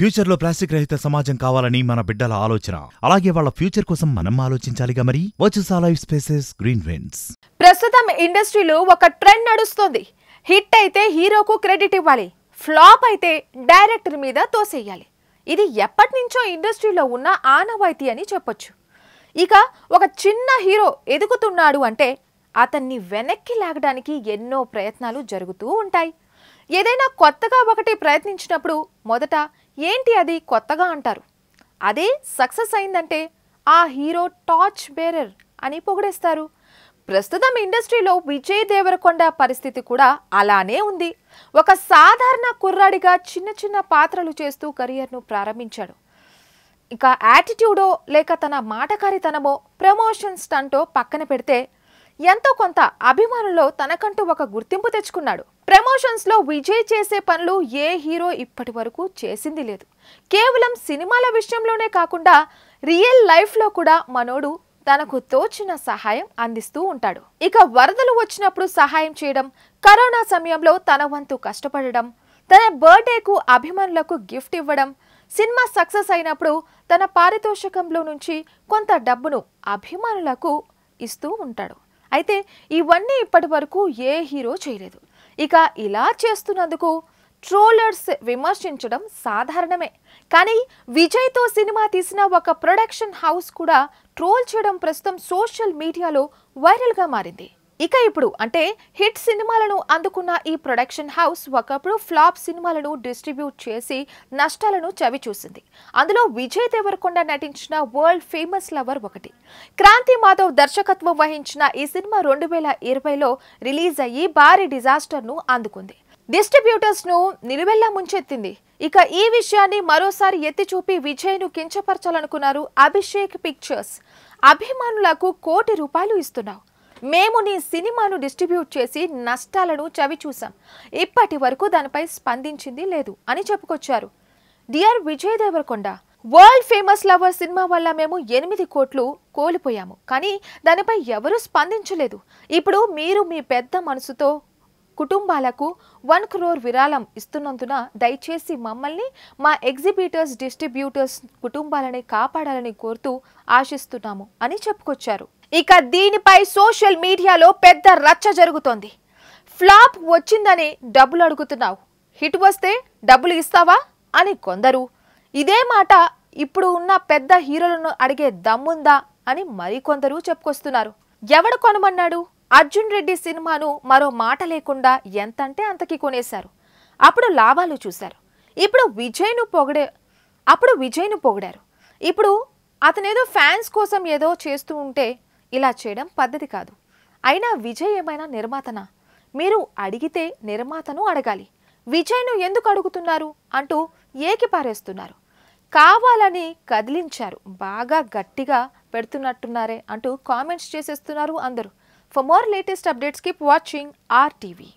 ఫ్యూచర్లో ప్లాస్టిక్ రహిత సమాజం కావాలని మన బిడ్డల ఆలోచన అలాగే వాళ్ళ ఫ్యూచర్ కోసం మనం ఆలోచించాలిగా మరి వచ్చు లైఫ్ స్పేసెస్ గ్రీన్ విన్స్ ప్రస్తుతం ఇండస్ట్రీలో ఒక ట్రెండ్ నడుస్తుంది హిట్ అయితే హీరోకు క్రెడిట్ ఇవ్వాలి ఫ్లాప్ అయితే డైరెక్టర్ మీద తోసేయాలి ఇది ఎప్పటి నుంచో ఇండస్ట్రీలో ఉన్న ఆనవాయితీ అని చెప్పొచ్చు ఇక ఒక చిన్న హీరో ఎదుగుతున్నాడు అంటే అతన్ని వెనక్కి లాగడానికి ఎన్నో ప్రయత్నాలు జరుగుతూ ఉంటాయి ఏదైనా కొత్తగా ఒకటి ప్రయత్నించినప్పుడు మొదట ఏంటి అది కొత్తగా అంటారు అదే సక్సెస్ అయిందంటే ఆ హీరో టార్చ్ బేరర్ అని పొగిడేస్తారు ప్రస్తుతం ఇండస్ట్రీలో విజయ్ దేవరకొండ పరిస్థితి కూడా అలానే ఉంది ఒక సాధారణ కుర్రాడిగా చిన్న చిన్న పాత్రలు చేస్తూ కెరియర్ను ప్రారంభించాడు ఇంకా యాటిట్యూడో లేక తన మాటకారితనమో ప్రమోషన్ స్టంటో పక్కన పెడితే ఎంతో కొంత అభిమానుల్లో తనకంటూ ఒక గుర్తింపు తెచ్చుకున్నాడు ప్రమోషన్స్లో విజయ్ చేసే పనులు ఏ హీరో ఇప్పటి వరకు చేసింది లేదు కేవలం సినిమాల విషయంలోనే కాకుండా రియల్ లైఫ్లో కూడా మనోడు తనకు తోచిన సహాయం అందిస్తూ ఉంటాడు ఇక వరదలు వచ్చినప్పుడు సహాయం చేయడం కరోనా సమయంలో తన వంతు కష్టపడడం తన బర్త్డేకు అభిమానులకు గిఫ్ట్ ఇవ్వడం సినిమా సక్సెస్ అయినప్పుడు తన పారితోషికంలో నుంచి కొంత డబ్బును అభిమానులకు ఇస్తూ ఉంటాడు అయితే ఇవన్నీ ఇప్పటి వరకు ఏ హీరో చేయలేదు ఇక ఇలా చేస్తున్నందుకు ట్రోలర్స్ విమర్శించడం సాధారణమే కానీ విజయ్తో సినిమా తీసిన ఒక ప్రొడక్షన్ హౌస్ కూడా ట్రోల్ చేయడం ప్రస్తుతం సోషల్ మీడియాలో వైరల్గా మారింది ఇక ఇప్పుడు అంటే హిట్ సినిమాలను అందుకున్న ఈ ప్రొడక్షన్ హౌస్ ఒకప్పుడు ఫ్లాప్ సినిమాలను డిస్ట్రిబ్యూట్ చేసి నష్టాలను చవిచూసింది అందులో విజయ్ దేవరకొండ నటించిన వరల్డ్ ఫేమస్ లవర్ ఒకటి క్రాంతి మాధవ్ దర్శకత్వం వహించిన ఈ సినిమా రెండు వేల ఇరవైలో రిలీజ్ అయ్యి భారీ డిజాస్టర్ను అందుకుంది డిస్ట్రిబ్యూటర్స్ను నిలువెల్లా ముంచెత్తింది ఇక ఈ విషయాన్ని మరోసారి ఎత్తి చూపి విజయ్ను కించపరచాలనుకున్నారు అభిషేక్ పిక్చర్స్ అభిమానులకు కోటి రూపాయలు ఇస్తున్నావు మేము నీ సినిమాను డిస్ట్రిబ్యూట్ చేసి నష్టాలను చవిచూసాం ఇప్పటి వరకు దానిపై స్పందించింది లేదు అని చెప్పుకొచ్చారు డిఆర్ Vijay Deverakonda world famous lover సినిమా వల్ల మేము ఎనిమిది కోట్లు కోల్పోయాము కానీ దానిపై ఎవరూ స్పందించలేదు ఇప్పుడు మీరు మీ పెద్ద మనసుతో కుటుంబాలకు వన్ క్రోర్ విరాళం ఇస్తున్నందున దయచేసి మమ్మల్ని మా ఎగ్జిబిటర్స్ డిస్ట్రిబ్యూటర్స్ కుటుంబాలని కాపాడాలని కోరుతూ ఆశిస్తున్నాము అని చెప్పుకొచ్చారు ఇక దీనిపై సోషల్ మీడియాలో పెద్ద రచ్చ జరుగుతోంది ఫ్లాప్ వచ్చిందని డబ్బులు అడుగుతున్నావు హిట్ వస్తే డబ్బులు ఇస్తావా అని కొందరు ఇదే మాట ఇప్పుడు ఉన్న పెద్ద హీరోలను అడిగే దమ్ముందా అని మరికొందరు చెప్పుకొస్తున్నారు ఎవడు కొనమన్నాడు అర్జున్ రెడ్డి సినిమాను మరో మాట లేకుండా ఎంతంటే అంతకి కొనేశారు అప్పుడు లాభాలు చూశారు ఇప్పుడు విజయ్ను పొగడే అప్పుడు విజయ్ను పొగిడారు ఇప్పుడు అతనేదో ఫ్యాన్స్ కోసం ఏదో చేస్తూ ఉంటే ఇలా చేయడం పద్ధతి కాదు అయినా విజయ్ ఏమైనా నిర్మాతనా మీరు అడిగితే నిర్మాతను అడగాలి విజయ్ను ఎందుకు అడుగుతున్నారు అంటూ ఏకి పారేస్తున్నారు కావాలని కదిలించారు బాగా గట్టిగా పెడుతున్నట్టున్నారే అంటూ కామెంట్స్ చేసేస్తున్నారు అందరూ for more latest updates keep watching RTV